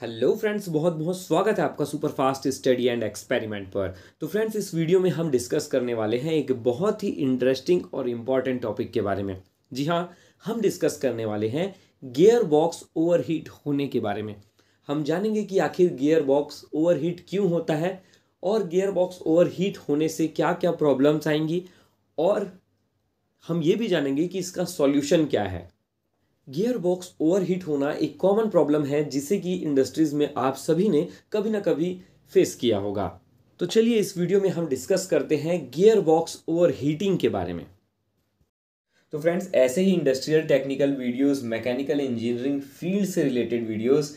hello friends बहुत बहुत स्वागत है आपका super fast study and experiment पर तो फ्रेंड्स इस वीडियो में हम डिस्कस करने वाले हैं एक बहुत ही इंटरेस्टिंग और इम्पॉर्टेंट टॉपिक के बारे में जी हाँ हम डिस्कस करने वाले हैं गियर बॉक्स ओवरहीट होने के बारे में हम जानेंगे कि आखिर गियर बॉक्स ओवरहीट क्यों होता है और गियर बॉक्स ओवरहीट होने से क्या क्या प्रॉब्लम्स आएंगी और हम ये भी जानेंगे कि इसका सॉल्यूशन क्या है गियरबॉक्स ओवरहीट होना एक कॉमन प्रॉब्लम है जिसे कि इंडस्ट्रीज़ में आप सभी ने कभी ना कभी फेस किया होगा तो चलिए इस वीडियो में हम डिस्कस करते हैं गियरबॉक्स ओवरहीटिंग के बारे में तो फ्रेंड्स ऐसे ही industrial technical videos mechanical engineering field से रिलेटेड वीडियोस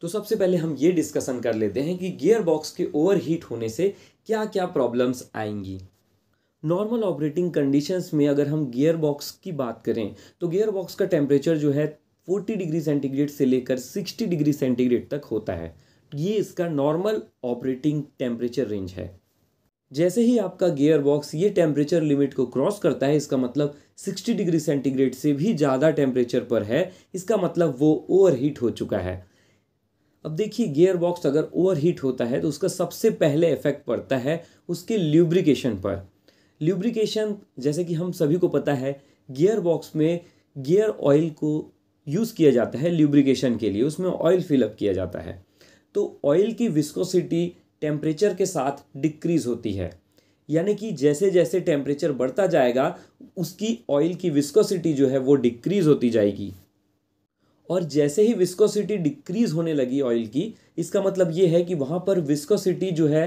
तो सबसे पहले हम ये डिस्कशन कर लेते हैं कि गियर बॉक्स के ओवर हीट होने से क्या क्या प्रॉब्लम्स आएंगी नॉर्मल ऑपरेटिंग कंडीशंस में अगर हम गियर बॉक्स की बात करें तो गियर बॉक्स का टेम्परेचर जो है फोर्टी डिग्री सेंटीग्रेड से लेकर सिक्सटी डिग्री सेंटीग्रेड तक होता है ये इसका नॉर्मल ऑपरेटिंग टेम्परेचर रेंज है जैसे ही आपका गियर बॉक्स ये टेम्परेचर लिमिट को क्रॉस करता है इसका मतलब 60 डिग्री सेंटीग्रेड से भी ज़्यादा टेम्परेचर पर है इसका मतलब वो ओवर हीट हो चुका है अब देखिए गियर बॉक्स अगर ओवरहीट होता है तो उसका सबसे पहले इफेक्ट पड़ता है उसके ल्यूब्रिकेशन पर ल्यूब्रिकेशन जैसे कि हम सभी को पता है गियर बॉक्स में गियर ऑयल को यूज़ किया जाता है ल्यूब्रिकेशन के लिए उसमें ऑयल फिलअप किया जाता है तो ऑयल की विस्कोसिटी टेम्परेचर के साथ डिक्रीज़ होती है यानी कि जैसे जैसे टेम्परेचर बढ़ता जाएगा उसकी ऑयल की विस्कोसिटी जो है वो डिक्रीज़ होती जाएगी और जैसे ही विस्कोसिटी डिक्रीज होने लगी ऑयल की इसका मतलब ये है कि वहाँ पर विस्कोसिटी जो है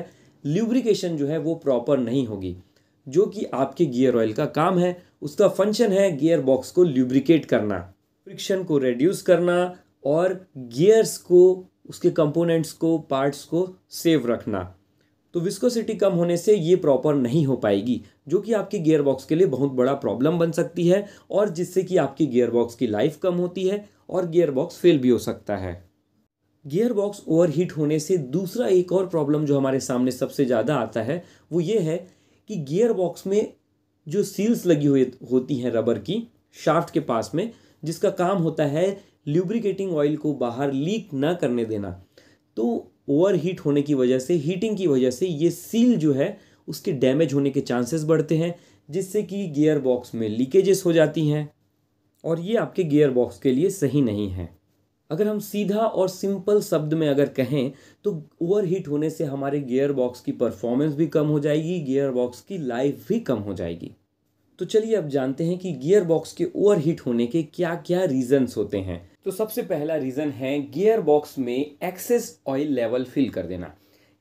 ल्यूब्रिकेशन जो है वो प्रॉपर नहीं होगी जो कि आपके गियर ऑयल का काम है उसका फंक्शन है गियर बॉक्स को ल्यूब्रिकेट करना फ्रिक्शन को रेड्यूस करना और गियर्स को उसके कंपोनेंट्स को पार्ट्स को सेव रखना तो विस्कोसिटी कम होने से ये प्रॉपर नहीं हो पाएगी जो कि आपकी गियरबॉक्स के लिए बहुत बड़ा प्रॉब्लम बन सकती है और जिससे कि आपकी गियरबॉक्स की लाइफ कम होती है और गियरबॉक्स फेल भी हो सकता है गियरबॉक्स ओवरहीट होने से दूसरा एक और प्रॉब्लम जो हमारे सामने सबसे ज़्यादा आता है वो ये है कि गियरबॉक्स में जो सील्स लगी हुई होती हैं रबर की शाफ्ट के पास में जिसका काम होता है ल्यूब्रिकेटिंग ऑयल को बाहर लीक ना करने देना तो ओवर हीट होने की वजह से हीटिंग की वजह से ये सील जो है उसके डैमेज होने के चांसेस बढ़ते हैं जिससे कि गियर बॉक्स में लीकेजेस हो जाती हैं और ये आपके गियर बॉक्स के लिए सही नहीं है अगर हम सीधा और सिंपल शब्द में अगर कहें तो ओवर हीट होने से हमारे गियर बॉक्स की परफॉर्मेंस भी कम हो जाएगी गियर बॉक्स की लाइफ भी कम हो जाएगी तो चलिए अब जानते हैं कि गियर बॉक्स के ओवर हीट होने के क्या क्या रीजंस होते हैं तो सबसे पहला रीज़न है गियर बॉक्स में एक्सेस ऑयल लेवल फिल कर देना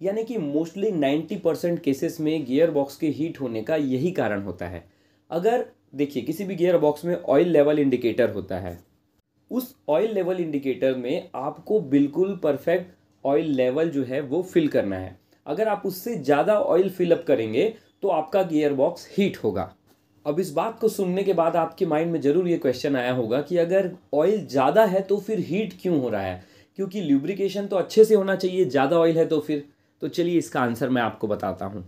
यानी कि मोस्टली 90 परसेंट केसेस में गियर बॉक्स के हीट होने का यही कारण होता है अगर देखिए किसी भी गियर बॉक्स में ऑयल लेवल इंडिकेटर होता है उस ऑयल लेवल इंडिकेटर में आपको बिल्कुल परफेक्ट ऑयल लेवल जो है वो फिल करना है अगर आप उससे ज़्यादा ऑयल फिलअप करेंगे तो आपका गियर बॉक्स हीट होगा अब इस बात को सुनने के बाद आपके माइंड में ज़रूर ये क्वेश्चन आया होगा कि अगर ऑयल ज़्यादा है तो फिर हीट क्यों हो रहा है क्योंकि ल्यूब्रिकेशन तो अच्छे से होना चाहिए ज़्यादा ऑयल है तो फिर तो चलिए इसका आंसर मैं आपको बताता हूँ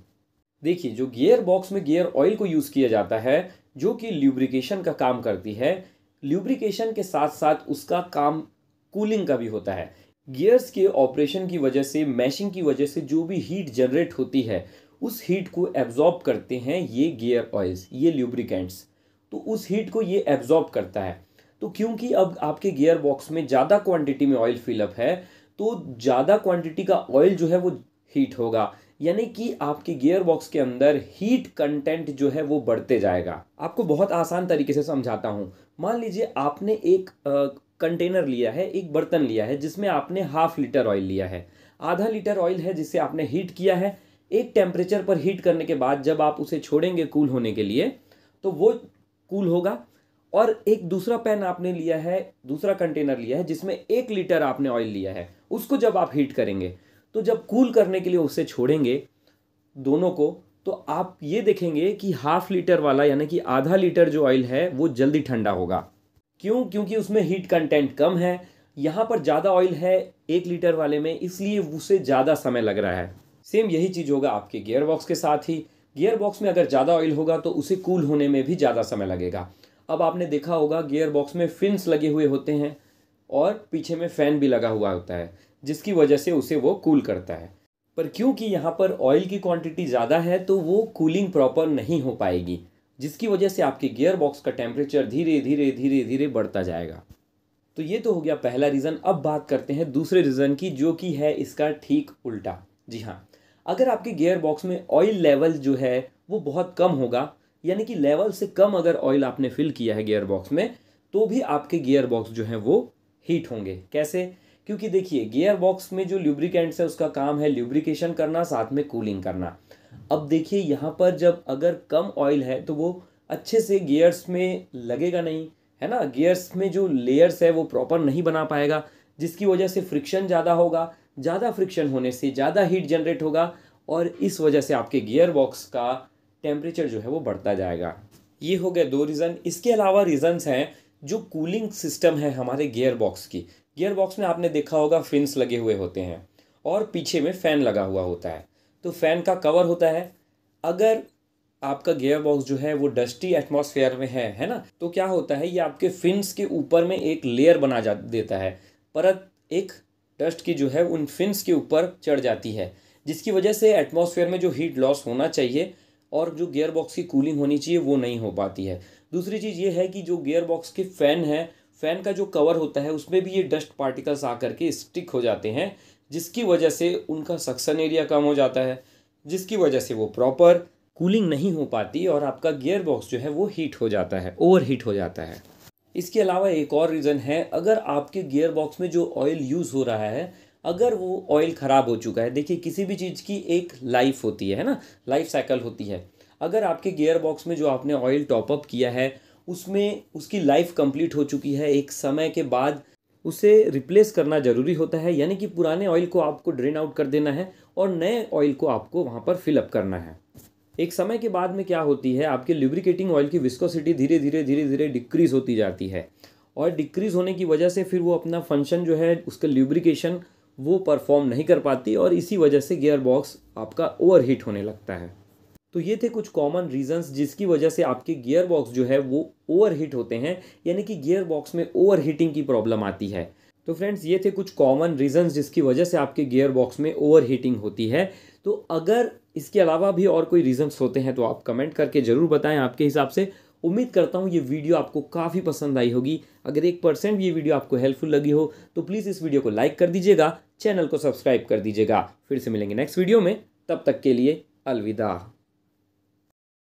देखिए जो गियर बॉक्स में गियर ऑयल को यूज़ किया जाता है जो कि ल्यूब्रिकेशन का काम करती है ल्यूब्रिकेशन के साथ साथ उसका काम कूलिंग का भी होता है गियर्स के ऑपरेशन की वजह से मैशिंग की वजह से जो भी हीट जनरेट होती है उस हीट को एब्जॉर्ब करते हैं ये गियर ऑयल्स ये ल्यूब्रिकेंट्स तो उस हीट को ये एब्जॉर्ब करता है तो क्योंकि अब आपके गियर बॉक्स में ज़्यादा क्वांटिटी में ऑयल फिलअप है तो ज़्यादा क्वांटिटी का ऑयल जो है वो हीट होगा यानी कि आपके गियर बॉक्स के अंदर हीट कंटेंट जो है वो बढ़ते जाएगा आपको बहुत आसान तरीके से समझाता हूँ मान लीजिए आपने एक कंटेनर लिया है एक बर्तन लिया है जिसमें आपने हाफ लीटर ऑयल लिया है आधा लीटर ऑयल है जिसे आपने हीट किया है एक टेम्परेचर पर हीट करने के बाद जब आप उसे छोड़ेंगे कूल होने के लिए तो वो कूल होगा और एक दूसरा पैन आपने लिया है दूसरा कंटेनर लिया है जिसमें एक लीटर आपने ऑयल लिया है उसको जब आप हीट करेंगे तो जब कूल करने के लिए उसे छोड़ेंगे दोनों को तो आप ये देखेंगे कि हाफ लीटर वाला यानी कि आधा लीटर जो ऑयल है वो जल्दी ठंडा होगा क्यों क्योंकि उसमें हीट कंटेंट कम है यहाँ पर ज़्यादा ऑयल है एक लीटर वाले में इसलिए उसे ज़्यादा समय लग रहा है सेम यही चीज़ होगा आपके गेयर बॉक्स के साथ ही गियर बॉक्स में अगर ज़्यादा ऑयल होगा तो उसे कूल होने में भी ज़्यादा समय लगेगा अब आपने देखा होगा गियर बॉक्स में फिन्स लगे हुए होते हैं और पीछे में फ़ैन भी लगा हुआ होता है जिसकी वजह से उसे वो कूल करता है पर क्योंकि यहाँ पर ऑयल की क्वांटिटी ज़्यादा है तो वो कूलिंग प्रॉपर नहीं हो पाएगी जिसकी वजह से आपके गियर बॉक्स का टेम्परेचर धीरे धीरे धीरे धीरे बढ़ता जाएगा तो ये तो हो गया पहला रीज़न अब बात करते हैं दूसरे रीज़न की जो कि है इसका ठीक उल्टा जी हाँ अगर आपके गियर बॉक्स में ऑयल लेवल जो है वो बहुत कम होगा यानी कि लेवल से कम अगर ऑयल आपने फिल किया है गियर बॉक्स में तो भी आपके गियर बॉक्स जो हैं वो हीट होंगे कैसे क्योंकि देखिए गियर बॉक्स में जो ल्यूब्रिकेंट्स है उसका काम है ल्यूब्रिकेशन करना साथ में कूलिंग करना अब देखिए यहाँ पर जब अगर कम ऑयल है तो वो अच्छे से गियर्स में लगेगा नहीं है ना गियर्स में जो लेयर्स है वो प्रॉपर नहीं बना पाएगा जिसकी वजह से फ्रिक्शन ज़्यादा होगा ज़्यादा फ्रिक्शन होने से ज़्यादा हीट जनरेट होगा और इस वजह से आपके गियर बॉक्स का टेम्परेचर जो है वो बढ़ता जाएगा ये हो गया दो रीज़न इसके अलावा रीज़न्स हैं जो कूलिंग सिस्टम है हमारे गियर बॉक्स की गियर बॉक्स में आपने देखा होगा फिन्स लगे हुए होते हैं और पीछे में फ़ैन लगा हुआ होता है तो फ़ैन का कवर होता है अगर आपका गियर बॉक्स जो है वो डस्टी एटमॉस्फेयर में है है ना तो क्या होता है ये आपके फिन्स के ऊपर में एक लेयर बना जा देता है परत एक डस्ट की जो है उन फिन्स के ऊपर चढ़ जाती है जिसकी वजह से एटमॉस्फेयर में जो हीट लॉस होना चाहिए और जो गेयर बॉक्स की कूलिंग होनी चाहिए वो नहीं हो पाती है दूसरी चीज़ ये है कि जो गेयर बॉक्स के फ़ैन है फ़ैन का जो कवर होता है उसमें भी ये डस्ट पार्टिकल्स आकर के स्टिक हो जाते हैं जिसकी वजह से उनका सक्सन एरिया कम हो जाता है जिसकी वजह से वो प्रॉपर कूलिंग नहीं हो पाती और आपका गेयर बॉक्स जो है वो हीट हो जाता है ओवर हीट हो जाता है इसके अलावा एक और रीज़न है अगर आपके गियर बॉक्स में जो ऑयल यूज़ हो रहा है अगर वो ऑयल ख़राब हो चुका है देखिए किसी भी चीज़ की एक लाइफ होती है ना लाइफ साइकिल होती है अगर आपके गियर बॉक्स में जो आपने ऑयल टॉपअप किया है उसमें उसकी लाइफ कंप्लीट हो चुकी है एक समय के बाद उसे रिप्लेस करना ज़रूरी होता है यानी कि पुराने ऑयल को आपको ड्रेन आउट कर देना है और नए ऑयल को आपको वहाँ पर फिलअप करना है एक समय के बाद में क्या होती है आपके लिब्रिकेटिंग ऑयल की विस्कोसिटी धीरे धीरे धीरे धीरे डिक्रीज होती जाती है और डिक्रीज होने की वजह से फिर वो अपना फंक्शन जो है उसका ल्यूब्रिकेशन वो परफॉर्म नहीं कर पाती और इसी वजह से गियर बॉक्स आपका ओवर हीट होने लगता है तो ये थे कुछ कॉमन रीजंस जिसकी वजह से आपके गियर बॉक्स जो है वो ओवर हीट होते हैं यानी कि गियर बॉक्स में ओवर हीटिंग की प्रॉब्लम आती है तो फ्रेंड्स ये थे कुछ कॉमन रीजंस जिसकी वजह से आपके गियर बॉक्स में ओवर हीटिंग होती है तो अगर इसके अलावा भी और कोई रीज़न्स होते हैं तो आप कमेंट करके ज़रूर बताएं आपके हिसाब से उम्मीद करता हूँ ये वीडियो आपको काफ़ी पसंद आई होगी अगर एक परसेंट ये वीडियो आपको हेल्पफुल लगी हो तो प्लीज़ इस वीडियो को लाइक कर दीजिएगा चैनल को सब्सक्राइब कर दीजिएगा फिर से मिलेंगे नेक्स्ट वीडियो में तब तक के लिए अलविदा